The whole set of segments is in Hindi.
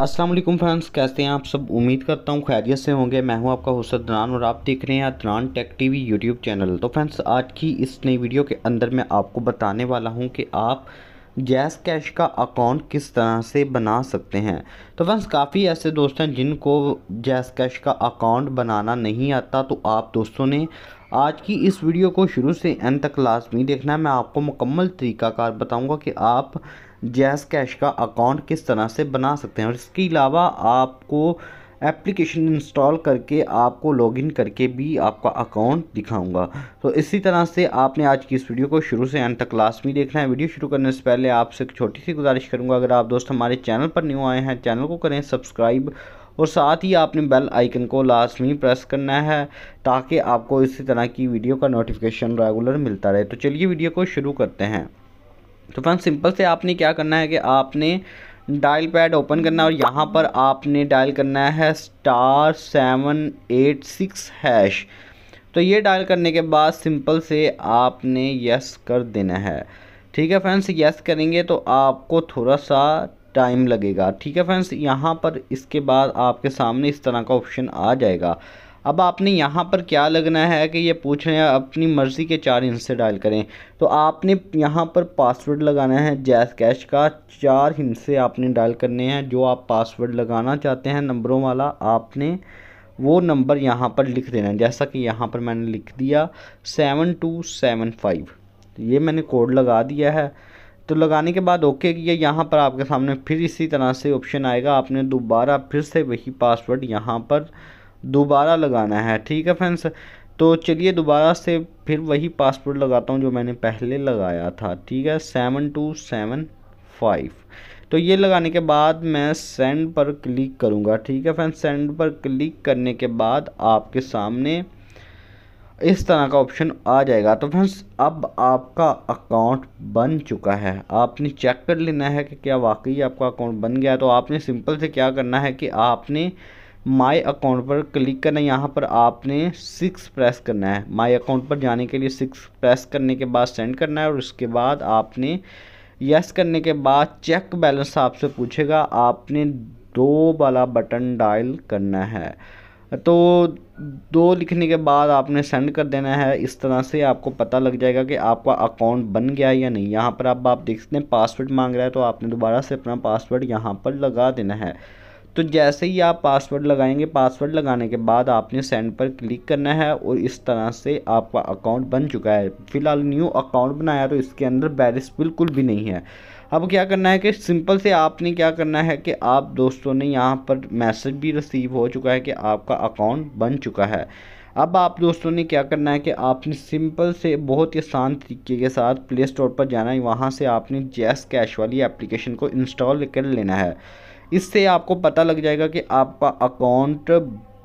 असलम फ्रेंड्स कैसे हैं आप सब उम्मीद करता हूँ खैरियत से होंगे मैं हूँ आपका हुसर दरान और आप देख रहे हैं दरान टेक टीवी यूट्यूब चैनल तो फ्रेंड्स आज की इस नई वीडियो के अंदर मैं आपको बताने वाला हूँ कि आप जैस कैश का अकाउंट किस तरह से बना सकते हैं तो फ्रेंड्स काफ़ी ऐसे दोस्त हैं जिनको जैस कैश का अकाउंट बनाना नहीं आता तो आप दोस्तों ने आज की इस वीडियो को शुरू से एंड तक लाजमी देखना है मैं आपको मुकम्मल तरीक़ाकार बताऊँगा कि आप जैस कैश का अकाउंट किस तरह से बना सकते हैं और इसके अलावा आपको एप्लीकेशन इंस्टॉल करके आपको लॉगिन करके भी आपका अकाउंट दिखाऊंगा तो इसी तरह से आपने आज की इस वीडियो को शुरू से एंड तक लास्ट में देखना है वीडियो शुरू करने से पहले आपसे एक छोटी सी गुजारिश करूंगा अगर आप दोस्त हमारे चैनल पर न्यू आए हैं चैनल को करें सब्सक्राइब और साथ ही आपने बेल आइकन को लास्ट में प्रेस करना है ताकि आपको इसी तरह की वीडियो का नोटिफिकेशन रेगुलर मिलता रहे तो चलिए वीडियो को शुरू करते हैं तो फ्रेंड सिंपल से आपने क्या करना है कि आपने डायल पैड ओपन करना है और यहाँ पर आपने डायल करना है star seven eight six hash तो ये डायल करने के बाद सिंपल से आपने यस कर देना है ठीक है फ्रेंड्स यस करेंगे तो आपको थोड़ा सा टाइम लगेगा ठीक है फ्रेंड्स यहाँ पर इसके बाद आपके सामने इस तरह का ऑप्शन आ जाएगा अब आपने यहाँ पर क्या लगना है कि ये पूछ रहे हैं अपनी मर्ज़ी के चार हिंसे डायल करें तो आपने यहाँ पर पासवर्ड लगाना है जैस कैश का चार हिंसे आपने डायल करने हैं जो आप पासवर्ड लगाना चाहते हैं नंबरों वाला आपने वो नंबर यहाँ पर लिख देना है जैसा कि यहाँ पर मैंने लिख दिया सेवन टू सेवन फाइव ये मैंने कोड लगा दिया है तो लगाने के बाद ओके किया यहाँ पर आपके सामने फिर इसी तरह से ऑप्शन आएगा आपने दोबारा फिर से वही पासवर्ड यहाँ पर दोबारा लगाना है ठीक है फ्रेंड्स तो चलिए दोबारा से फिर वही पासवर्ड लगाता हूँ जो मैंने पहले लगाया था ठीक है सेवन टू सेवन फाइव तो ये लगाने के बाद मैं सेंड पर क्लिक करूँगा ठीक है फ्रेंड्स सेंड पर क्लिक करने के बाद आपके सामने इस तरह का ऑप्शन आ जाएगा तो फ्रेंड्स अब आपका अकाउंट बन चुका है आपने चेक कर लेना है कि क्या वाकई आपका अकाउंट बन गया तो आपने सिंपल से क्या करना है कि आपने माय अकाउंट पर क्लिक करना है यहाँ पर आपने सिक्स प्रेस करना है माय अकाउंट पर जाने के लिए सिक्स प्रेस करने के बाद सेंड करना है और उसके बाद आपने यस करने के बाद चेक बैलेंस आपसे पूछेगा आपने दो वाला बटन डायल करना है तो दो लिखने के बाद आपने सेंड कर देना है इस तरह से आपको पता लग जाएगा कि आपका अकाउंट बन गया या नहीं यहाँ पर अब आप, आप देख सकते हैं पासवर्ड मांग रहा है तो आपने दोबारा से अपना पासवर्ड यहाँ पर लगा देना है तो जैसे ही आप पासवर्ड लगाएंगे पासवर्ड लगाने के बाद आपने सेंड पर क्लिक करना है और इस तरह से आपका अकाउंट बन चुका है फ़िलहाल न्यू अकाउंट बनाया तो इसके अंदर बैरिस बिल्कुल भी नहीं है अब क्या करना है कि सिंपल से आपने क्या करना है कि आप दोस्तों ने यहाँ पर मैसेज भी रिसीव हो चुका है कि आपका अकाउंट बन चुका है अब आप दोस्तों ने क्या करना है कि आपने सिंपल से बहुत ही आसान तरीके के साथ प्ले स्टोर पर जाना है वहाँ से आपने जैस कैश वाली एप्लीकेशन को इंस्टॉल कर लेना है इससे आपको पता लग जाएगा कि आपका अकाउंट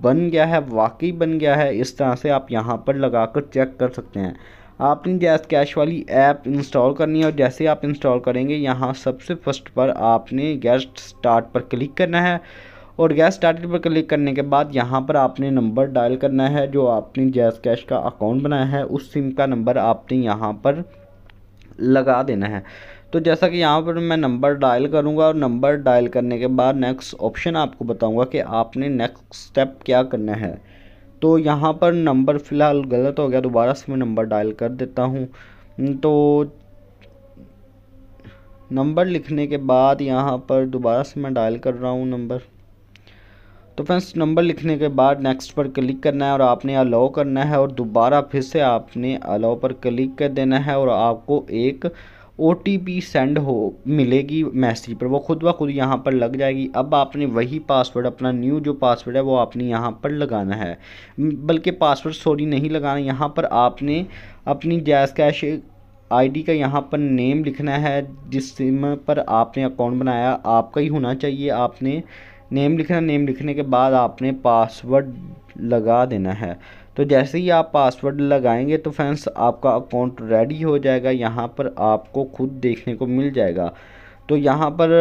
बन गया है वाकई बन गया है इस तरह से आप यहाँ पर लगा कर चेक कर सकते हैं आपने जैस कैश वाली ऐप इंस्टॉल करनी है और जैसे आप इंस्टॉल करेंगे यहाँ सबसे फर्स्ट पर आपने गेस्ट स्टार्ट पर क्लिक करना है और गैस स्टार्टेड पर क्लिक करने के बाद यहाँ पर आपने नंबर डायल करना है जो आपने जैस कैश का अकाउंट बनाया है उस सिम का नंबर आपने यहाँ पर लगा देना है तो जैसा कि यहाँ पर मैं नंबर डायल करूँगा और नंबर डायल करने के बाद नेक्स्ट ऑप्शन आपको बताऊँगा कि आपने नेक्स्ट स्टेप क्या करना है तो यहाँ पर नंबर फ़िलहाल गलत हो गया दोबारा से मैं नंबर डायल कर देता हूँ तो नंबर लिखने के बाद यहाँ पर दोबारा से मैं डायल कर रहा हूँ नंबर तो फ्रेंड्स नंबर लिखने के बाद नेक्स्ट पर क्लिक करना है और आपने अलाउ करना है और दोबारा फिर से आपने अलाउ पर क्लिक कर देना है और आपको एक ओ सेंड हो मिलेगी मैसेज पर वो खुद ब खुद यहाँ पर लग जाएगी अब आपने वही पासवर्ड अपना न्यू जो पासवर्ड है वो आपने यहाँ पर लगाना है बल्कि पासवर्ड सॉरी नहीं लगाना यहाँ पर आपने अपनी जैस कैश आईडी का यहाँ पर नेम लिखना है जिस सिम पर आपने अकाउंट बनाया आपका ही होना चाहिए आपने नेम लिखना नेम लिखने के बाद आपने पासवर्ड लगा देना है तो जैसे ही आप पासवर्ड लगाएंगे तो फ्रेंड्स आपका अकाउंट रेडी हो जाएगा यहाँ पर आपको खुद देखने को मिल जाएगा तो यहाँ पर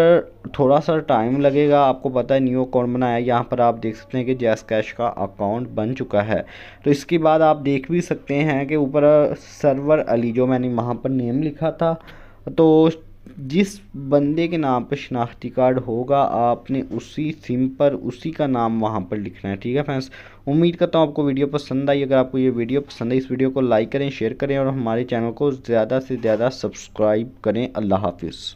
थोड़ा सा टाइम लगेगा आपको पता है न्यू अकाउंट बनाया यहाँ पर आप देख सकते हैं कि जैस कैश का अकाउंट बन चुका है तो इसके बाद आप देख भी सकते हैं कि ऊपर सर्वर अली जो मैंने वहाँ पर नेम लिखा था तो जिस बंदे के नाम पर शनाख्ती कार्ड होगा आपने उसी सिम पर उसी का नाम वहाँ पर लिखना है ठीक है फ्रेंड्स उम्मीद करता हूँ आपको वीडियो पसंद आई अगर आपको ये वीडियो पसंद आई इस वीडियो को लाइक करें शेयर करें और हमारे चैनल को ज़्यादा से ज़्यादा सब्सक्राइब करें अल्लाह हाफिज़